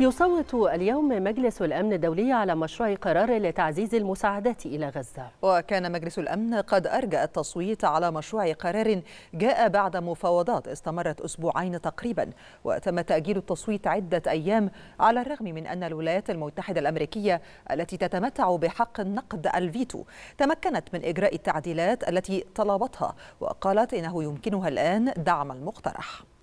يصوت اليوم مجلس الأمن الدولي على مشروع قرار لتعزيز المساعدات إلى غزة وكان مجلس الأمن قد أرجى التصويت على مشروع قرار جاء بعد مفاوضات استمرت أسبوعين تقريبا وتم تأجيل التصويت عدة أيام على الرغم من أن الولايات المتحدة الأمريكية التي تتمتع بحق النقد الفيتو تمكنت من إجراء التعديلات التي طلبتها وقالت إنه يمكنها الآن دعم المقترح